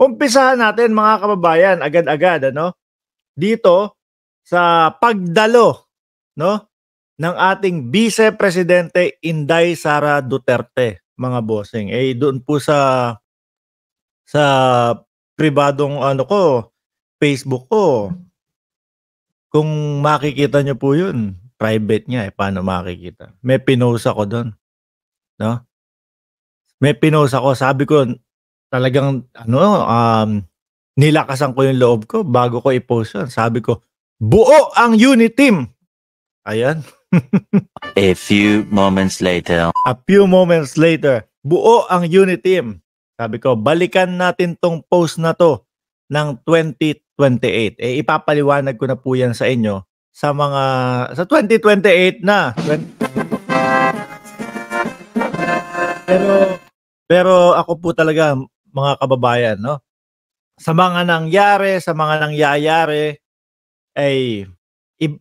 Umpisahan natin mga kababayan agad-agad ano dito sa pagdalo no ng ating Vice Presidente Inday Sara Duterte mga bossing. Eh doon po sa sa pribadong ano ko Facebook ko kung makikita niyo po yun, private niya eh, paano makikita? May pinosa ko doon. No? May pinosa ko sabi ko, talagang ano um nilakasan ko yung loob ko bago ko i-post yun. Sabi ko, buo ang unit team. Ayan. A few moments later. A few moments later, buo ang unit team. Sabi ko, balikan natin tong post na to ng 2028. Eh, ipapaliwanag ko na po yan sa inyo sa mga, sa 2028 na. 20... Pero, pero ako po talaga, mga kababayan, no? Sa mga nangyari, sa mga nangyayari, ay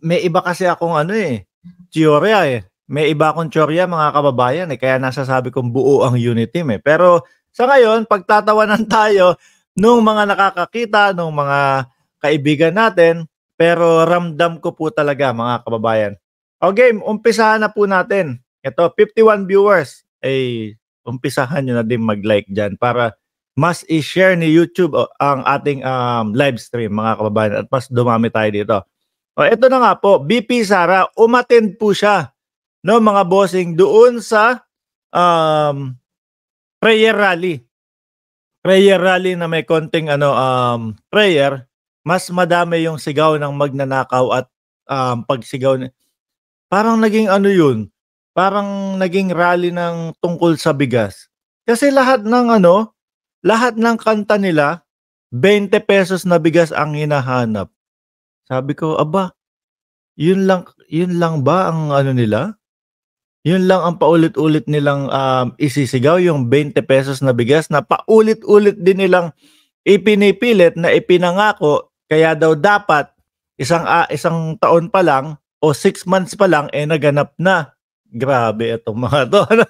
may iba kasi akong ano eh, teorya eh. May iba akong teorya mga kababayan eh, kaya nasasabi kong buo ang unity team eh. Pero sa ngayon, pagtatawanan tayo nung mga nakakakita, nung mga kaibigan natin, pero ramdam ko po talaga mga kababayan. Okay, umpisahan na po natin. Ito, 51 viewers. Ay, umpisahan nyo na din mag-like dyan para mas i-share ni YouTube oh, ang ating um, live stream mga kababayan at mas dumami tayo dito. Oh, ito na nga po, BP Sara, umattend po siya no mga bossing doon sa um, prayer rally. Prayer rally na may konting ano um, prayer, mas madami yung sigaw ng magnanakaw at um, pagsigaw ni Parang naging ano yun, parang naging rally ng tungkol sa bigas. Kasi lahat ng ano, lahat ng kanta nila, 20 pesos na bigas ang hinahanap. Sabi ko, aba, yun lang, yun lang ba ang ano nila? Yun lang ang paulit-ulit nilang um, isisigaw, yung 20 pesos na bigas na paulit-ulit din nilang ipinipilit na ipinangako. Kaya daw dapat isang uh, isang taon pa lang o six months pa lang eh naganap na. Grabe itong mga to. Ano?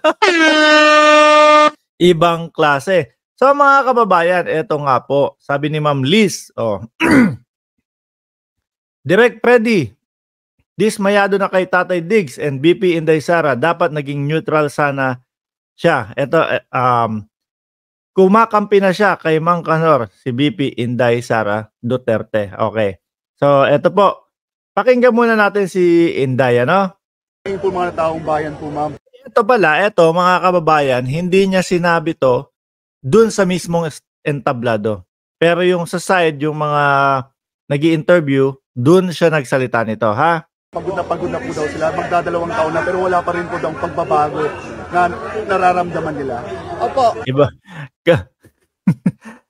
Ibang klase. So mga kababayan, eto nga po, sabi ni Ma'am Liz, oh, Direct Freddy, dismayado na kay Tatay Diggs and BP Inday Sara, dapat naging neutral sana siya. Eto, eh, um, kumakampi na siya kay Mang Kanor, si BP Inday Sara Duterte. Okay. So, eto po, pakinggan muna natin si Inday, ano? Ayun po mga taong bayan po, ma'am. Ito pala, ito mga kababayan, hindi niya sinabi to doon sa mismong entablado. Pero yung sa side, yung mga nag interview doon siya nagsalita nito, ha? Pagod na pagod na po daw sila, magdadalawang taon na pero wala pa rin po daw pagbabago na nararamdaman nila. Opo. Iba.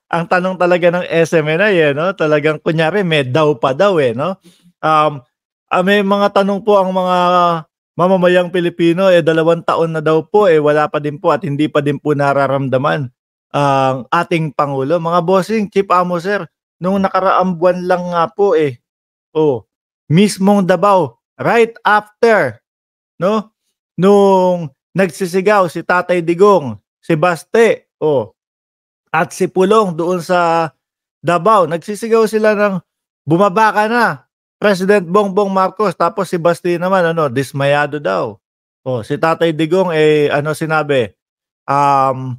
Ang tanong talaga ng SMNI, eh, no? talagang kunyari may daw pa daw eh. No? Um, ah, may mga tanong po ang mga mamamayang Pilipino, eh dalawang taon na daw po, eh wala pa din po at hindi pa din po nararamdaman ang uh, ating Pangulo. Mga bossing, Chief Amo Sir, nung nakaraang buwan lang nga po eh, oh, mismong Dabao, right after, no? Nung nagsisigaw si Tatay Digong, si Baste, oh, at si Pulong doon sa Dabao, nagsisigaw sila ng bumaba ka na, President Bongbong Marcos. Tapos si Basti naman, ano, dismayado daw. Oh, si Tatay Digong, eh, ano sinabi? Um,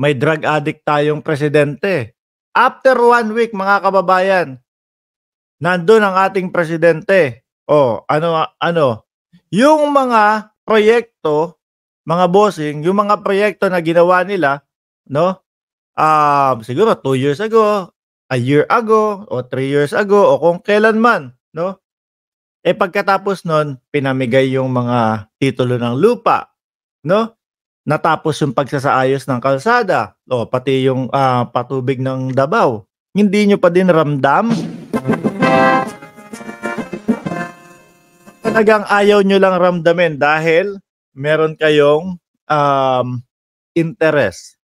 may drug addict tayong presidente. After one week, mga kababayan, nandun ang ating presidente. O, oh, ano, ano, yung mga proyekto, mga bossing, yung mga proyekto na ginawa nila, no? Um, siguro 2 years ago, a year ago, o 3 years ago, o kung kailan man, no? Eh pagkatapos nun, pinamigay yung mga titulo ng lupa, no? Natapos yung pagsasaayos ng kalsada, o pati yung uh, patubig ng Davao. Hindi nyo pa din ramdam? Talagang ayaw nyo lang ramdamin dahil meron kayong um, interest.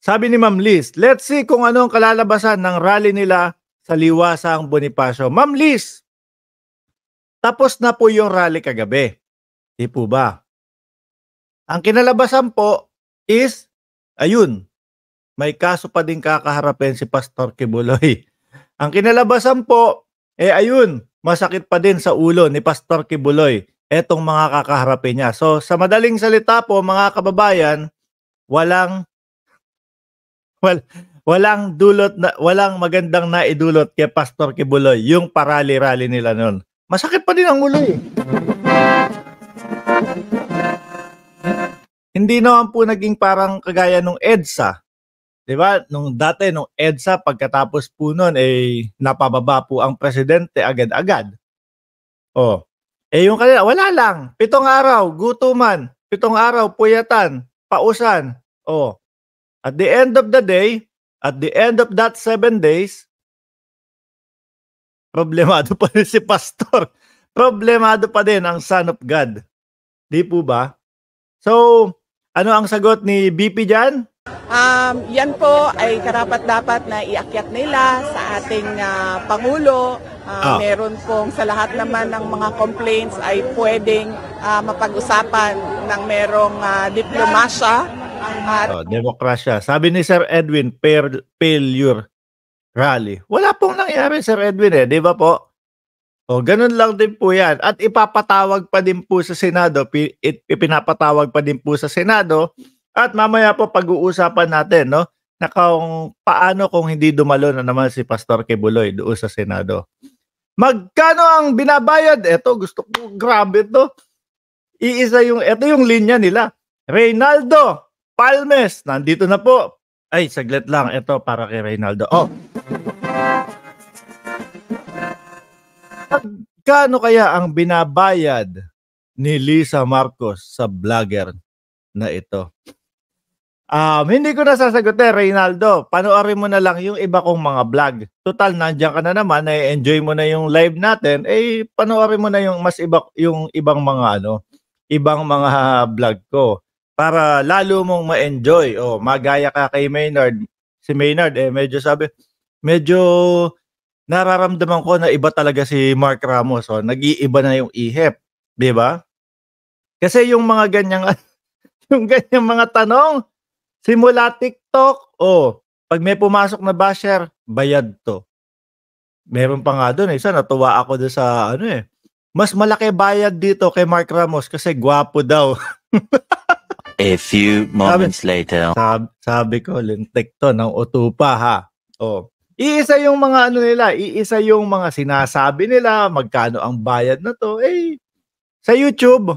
Sabi ni Ma'am Liz, let's see kung ano ang kalalabasan ng rally nila sa Liwasang Bonifacio. Ma'am Liz, tapos na po yung rally kagabi. Di po ba? Ang kinalabasan po is, ayun, may kaso pa din kakaharapin si Pastor Kibuloy. Ang kinalabasan po, eh ayun, masakit pa din sa ulo ni Pastor Kibuloy etong mga kakaharapin niya. So sa madaling salita po mga kababayan, walang wal, walang dulot na, walang magandang naidulot kay Pastor Kibuloy yung parali-rali nila noon. Masakit pa din ang ulo eh. Hindi naman po naging parang kagaya nung EDSA. 'Di ba? Nung dati nung EDSA pagkatapos po noon eh napababa po ang presidente agad-agad. Oh. Eh yung kanila wala lang. Pitong araw gutuman, pitong araw puyatan, pausan. Oh. At the end of the day, at the end of that seven days, problemado pa rin si pastor. Problemado pa din ang Son of God. Di po ba? So, ano ang sagot ni BP dyan? Um, yan po ay karapat-dapat na iakyat nila sa ating uh, Pangulo. Uh, oh. Meron pong sa lahat naman ng mga complaints ay pwedeng uh, mapag-usapan ng merong uh, diplomasya. At... oh, demokrasya. Sabi ni Sir Edwin, failure rally. Wala pong nangyari, Sir Edwin, eh. Di ba po? O, oh, ganun lang din po yan. At ipapatawag pa din po sa Senado, ipinapatawag pa din po sa Senado. At mamaya po pag-uusapan natin, no? Na kung paano kung hindi dumalo na naman si Pastor Kebuloy doon sa Senado. Magkano ang binabayad? Ito, gusto ko, grabe to. Iisa yung, ito yung linya nila. Reynaldo Palmes, nandito na po. Ay, saglit lang. Ito para kay Reynaldo. Oh, Magkano kaya ang binabayad ni Lisa Marcos sa vlogger na ito? Um, hindi ko na sasagutin, Reynaldo. Panoorin mo na lang yung iba kong mga vlog. Total, nandiyan ka na naman, eh, enjoy mo na yung live natin. Eh, panoorin mo na yung mas iba, yung ibang mga ano, ibang mga vlog ko. Para lalo mong ma-enjoy. O, oh, magaya ka kay Maynard. Si Maynard, eh, medyo sabi, medyo nararamdaman ko na iba talaga si Mark Ramos. Oh. Nag-iiba na yung ihip. Di ba? Kasi yung mga ganyang, yung ganyang mga tanong, simula TikTok, oh, pag may pumasok na basher, bayad to. Meron pa nga doon, eh. isa natuwa ako doon sa ano eh. Mas malaki bayad dito kay Mark Ramos kasi gwapo daw. A few moments sabi, later. Sabi, sabi ko, lintik to ng utupa ha. Oh. Iisa yung mga ano nila, iisa yung mga sinasabi nila, magkano ang bayad na to. Eh, sa YouTube,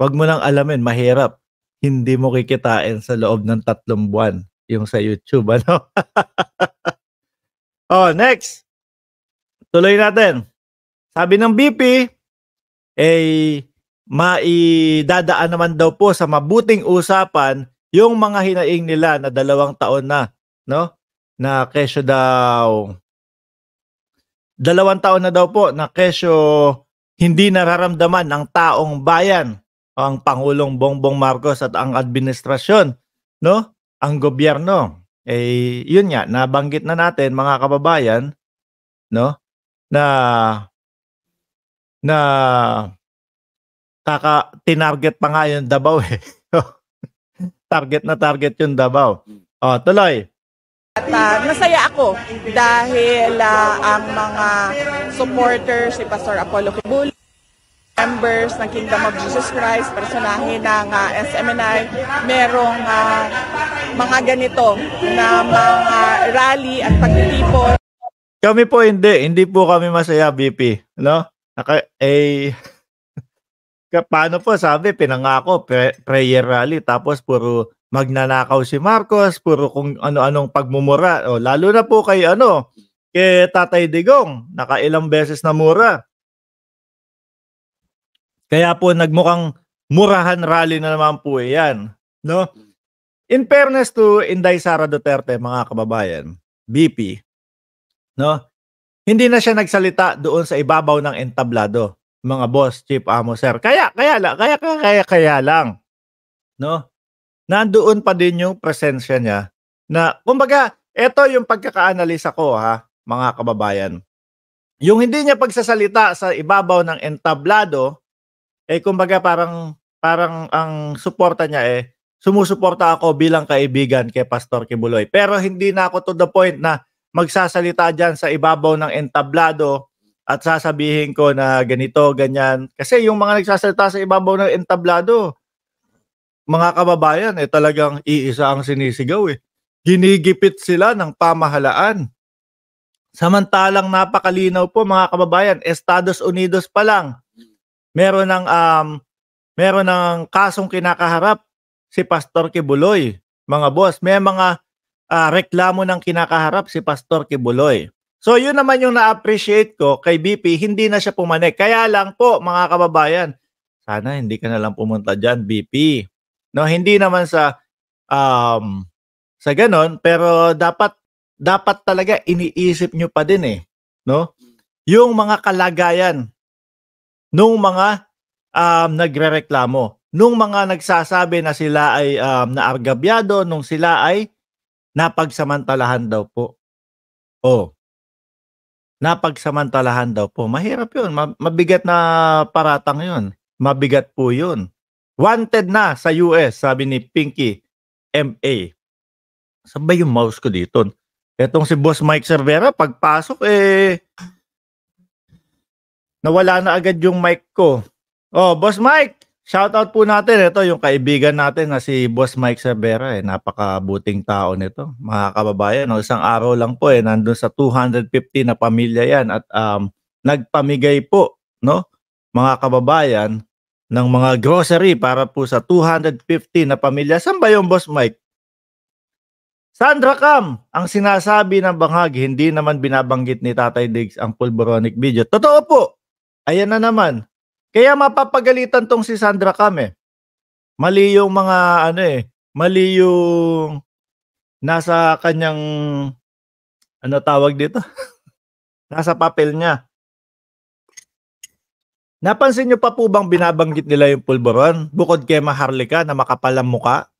wag mo nang alamin, mahirap. Hindi mo kikitain sa loob ng tatlong buwan yung sa YouTube, ano? oh, next. Tuloy natin. Sabi ng BP, eh, maidadaan naman daw po sa mabuting usapan yung mga hinaing nila na dalawang taon na, no? na Kesyo daw dalawang taon na daw po na Kesyo hindi nararamdaman ng taong bayan ang Pangulong Bongbong Marcos at ang administrasyon, no? Ang gobyerno. Eh, yun nga, nabanggit na natin mga kababayan, no? Na na kaka tinarget pa nga yung Davao eh. target na target yung Davao. Oh, tuloy. At uh, masaya ako dahil uh, ang mga supporters ni Pastor Apollo Kibulo, members ng Kingdom of Jesus Christ, personahe ng uh, ah, SMNI, merong uh, mga ganito na mga rally at pagtitipon. Kami po hindi, hindi po kami masaya BP, no? Naka, eh, paano po sabi, pinangako, pre- prayer rally, tapos puro magnanakaw si Marcos, puro kung ano-anong pagmumura. O, lalo na po kay ano, kay Tatay Digong, nakailang beses na mura. Kaya po nagmukhang murahan rally na naman po eh, yan. No? In fairness to Inday Sara Duterte, mga kababayan, BP, no? Hindi na siya nagsalita doon sa ibabaw ng entablado, mga boss, chief amo, sir. Kaya, kaya, kaya, kaya, kaya, kaya lang, no? nandoon pa din yung presensya niya na, kumbaga, ito yung pagkaka-analyze ko ha, mga kababayan. Yung hindi niya pagsasalita sa ibabaw ng entablado, eh kumbaga parang parang ang suporta niya eh sumusuporta ako bilang kaibigan kay Pastor Kibuloy. Pero hindi na ako to the point na magsasalita diyan sa ibabaw ng entablado at sasabihin ko na ganito, ganyan. Kasi yung mga nagsasalita sa ibabaw ng entablado, mga kababayan, eh talagang iisa ang sinisigaw eh. Ginigipit sila ng pamahalaan. Samantalang napakalinaw po mga kababayan, Estados Unidos pa lang, meron ng, um, meron ng kasong kinakaharap si Pastor Kibuloy. Mga boss, may mga uh, reklamo ng kinakaharap si Pastor Kibuloy. So yun naman yung na-appreciate ko kay BP, hindi na siya pumanik. Kaya lang po mga kababayan, sana hindi ka na lang pumunta diyan BP. No, hindi naman sa um sa ganun, pero dapat dapat talaga iniisip nyo pa din eh, no? Yung mga kalagayan nung mga um, nagrereklamo, nung mga nagsasabi na sila ay um, naargabyado, nung sila ay napagsamantalahan daw po. Oh. Napagsamantalahan daw po. Mahirap 'yun. Mabigat na paratang 'yun. Mabigat po 'yun. Wanted na sa US, sabi ni Pinky MA. Sabay yung mouse ko dito? Etong si Boss Mike Cervera, pagpasok eh, nawala na agad yung mic ko. Oh, Boss Mike, shout out po natin. Ito yung kaibigan natin na si Boss Mike Cervera. Eh. Napakabuting tao nito. Mga kababayan, no? isang araw lang po eh, nandun sa 250 na pamilya yan at um, nagpamigay po, no? mga kababayan, ng mga grocery para po sa 250 na pamilya. Saan ba yung Boss Mike? Sandra Cam, ang sinasabi ng banghag, hindi naman binabanggit ni Tatay Diggs ang pulboronic video. Totoo po. Ayan na naman. Kaya mapapagalitan tong si Sandra Cam eh. Mali yung mga ano eh, mali yung nasa kanyang ano tawag dito? nasa papel niya. Napansin nyo pa po bang binabanggit nila yung pulboron bukod kay Maharlika na makapalang muka?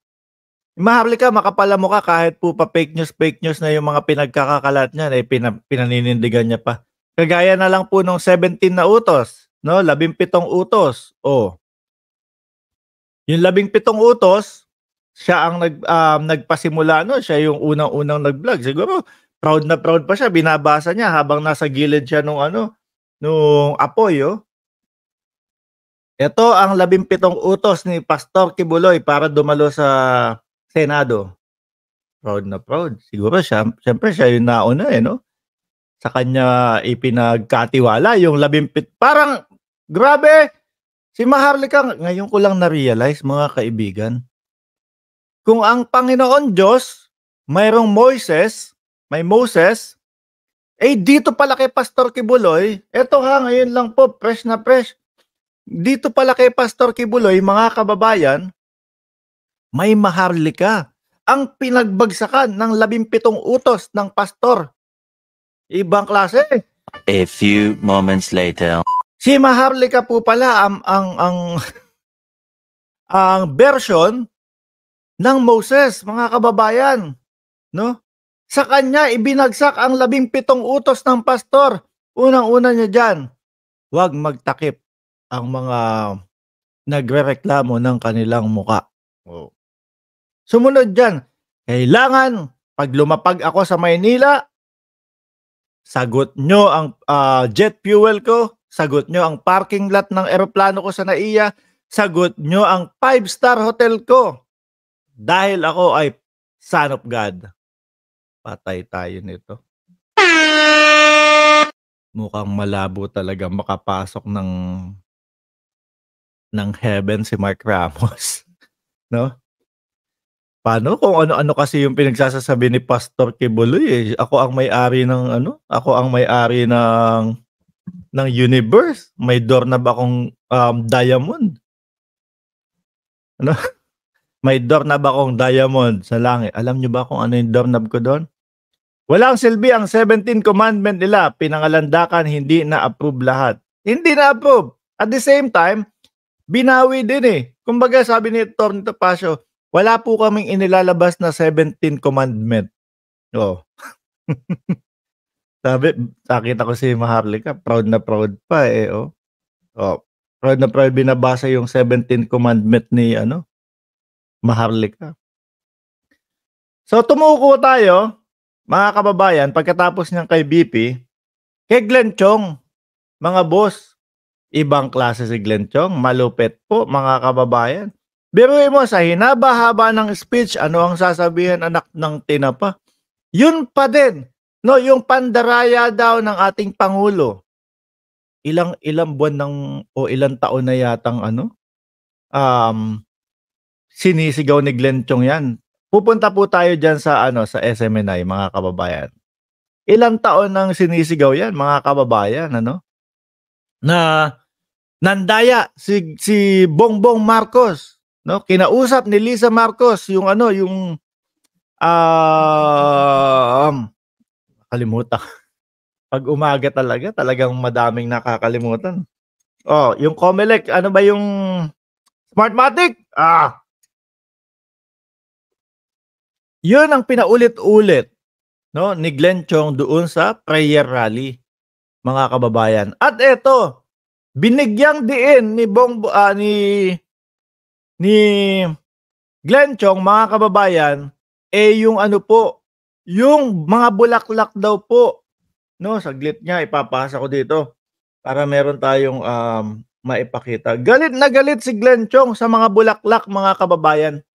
Maharlika, makapalang muka kahit po pa fake news, fake news na yung mga pinagkakakalat niya na eh, pina, pinaninindigan niya pa. Kagaya na lang po nung 17 na utos, no? 17 utos. Oh. Yung 17 utos, siya ang nag um, nagpasimula no, siya yung unang-unang nag-vlog. Siguro proud na proud pa siya, binabasa niya habang nasa gilid siya nung ano, nung apoy oh. Ito ang labimpitong utos ni Pastor Kibuloy para dumalo sa Senado. Proud na proud. Siguro siya, siyempre siya yung nauna eh, no? Sa kanya ipinagkatiwala yung labimpit. Parang, grabe! Si Maharlika, ngayon ko lang na-realize mga kaibigan. Kung ang Panginoon Diyos, mayroong Moises, may Moses, eh dito pala kay Pastor Kibuloy, eto ha, ngayon lang po, fresh na fresh dito pala kay Pastor Kibuloy, mga kababayan, may maharlika ang pinagbagsakan ng labimpitong utos ng pastor. Ibang klase. A few moments later. Si Maharlika po pala ang ang ang, ang version ng Moses, mga kababayan, no? Sa kanya ibinagsak ang labing pitong utos ng pastor. Unang-una niya diyan, huwag magtakip ang mga nagrereklamo ng kanilang muka. Oh. Sumunod dyan, kailangan pag lumapag ako sa Maynila, sagot nyo ang uh, jet fuel ko, sagot nyo ang parking lot ng eroplano ko sa NAIA, sagot nyo ang five-star hotel ko. Dahil ako ay son of God. Patay tayo nito. Mukhang malabo talaga makapasok ng ng heaven si Mark Ramos. no? Paano kung ano-ano kasi yung pinagsasabi ni Pastor Kibuloy eh. Ako ang may-ari ng ano? Ako ang may-ari ng ng universe. May door na ba akong um, diamond. Ano? May door na ba akong diamond sa langit. Alam nyo ba kung ano yung doorknob ko doon? Walang silbi ang 17 commandment nila. Pinangalandakan, hindi na-approve lahat. Hindi na-approve. At the same time, binawi din eh. Kumbaga sabi ni Attorney Tapasio, wala po kaming inilalabas na 17 commandment. Oo. Oh. sabi, nakita ko si Maharlika, proud na proud pa eh. Oh. Oh, proud na proud binabasa yung 17 commandment ni ano Maharlika. So tumuko tayo mga kababayan pagkatapos niyan kay BP kay Glenn Chong mga boss Ibang klase si Glenn Chong, malupet po mga kababayan. Biruin mo sa hinaba-haba ng speech, ano ang sasabihin anak ng tinapa? Yun pa din, no, yung pandaraya daw ng ating Pangulo. Ilang ilang buwan ng o ilang taon na yatang ano? Um, sinisigaw ni Glenn Chong yan. Pupunta po tayo diyan sa ano sa SMNI mga kababayan ilang taon nang sinisigaw yan, mga kababayan, ano? Na nandaya si si Bongbong Marcos, no? Kinausap ni Lisa Marcos yung ano, yung uh, um, kalimutan. Pag umaga talaga, talagang madaming nakakalimutan. Oh, yung Comelec, ano ba yung Smartmatic? Ah. Yun ang pinaulit-ulit no ni Glenn Chong doon sa prayer rally mga kababayan. At eto, binigyang diin ni Bong uh, ni ni Glenn Chong mga kababayan eh yung ano po yung mga bulaklak daw po no saglit niya ipapasa ko dito para meron tayong um, maipakita. Galit na galit si Glenn Chong sa mga bulaklak mga kababayan.